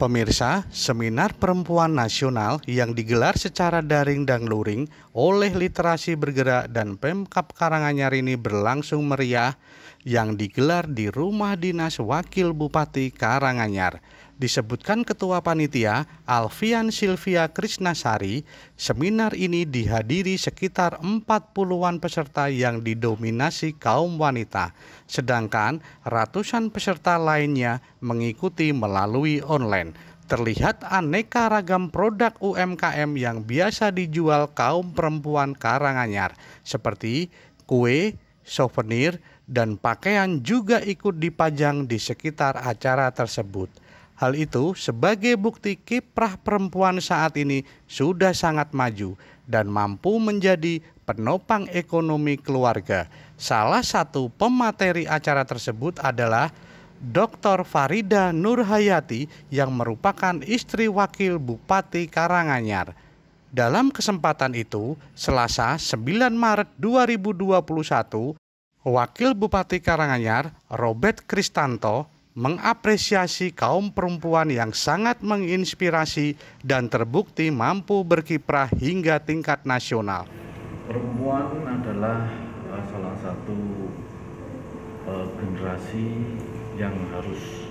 Pemirsa, seminar perempuan nasional yang digelar secara daring dan luring oleh Literasi Bergerak dan Pemkap Karanganyar ini berlangsung meriah yang digelar di Rumah Dinas Wakil Bupati Karanganyar disebutkan Ketua Panitia Alfian Silvia Krisnasari, seminar ini dihadiri sekitar 40-an peserta yang didominasi kaum wanita, sedangkan ratusan peserta lainnya mengikuti melalui online. Terlihat aneka ragam produk UMKM yang biasa dijual kaum perempuan Karanganyar, seperti kue, souvenir, dan pakaian juga ikut dipajang di sekitar acara tersebut. Hal itu sebagai bukti kiprah perempuan saat ini sudah sangat maju dan mampu menjadi penopang ekonomi keluarga. Salah satu pemateri acara tersebut adalah Dr. Farida Nurhayati yang merupakan istri wakil Bupati Karanganyar. Dalam kesempatan itu, Selasa 9 Maret 2021, Wakil Bupati Karanganyar Robert Kristanto mengapresiasi kaum perempuan yang sangat menginspirasi dan terbukti mampu berkiprah hingga tingkat nasional. Perempuan adalah eh, salah satu uh, generasi yang harus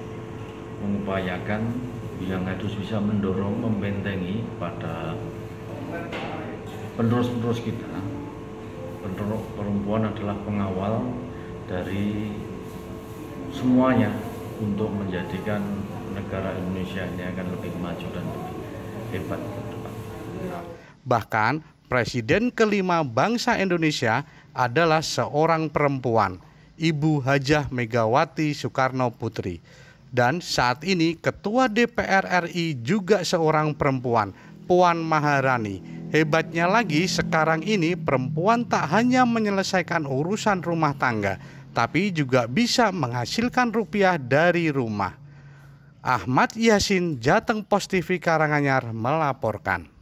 mengupayakan, yang harus bisa mendorong, membentengi pada penerus-penerus kita. Penerus perempuan adalah pengawal dari semuanya untuk menjadikan negara Indonesia ini akan lebih maju dan lebih hebat Bahkan presiden kelima bangsa Indonesia adalah seorang perempuan, Ibu Hajah Megawati Soekarno Putri. Dan saat ini ketua DPR RI juga seorang perempuan, Puan Maharani. Hebatnya lagi sekarang ini perempuan tak hanya menyelesaikan urusan rumah tangga, tapi juga bisa menghasilkan rupiah dari rumah. Ahmad Yasin, Jateng Post TV Karanganyar melaporkan.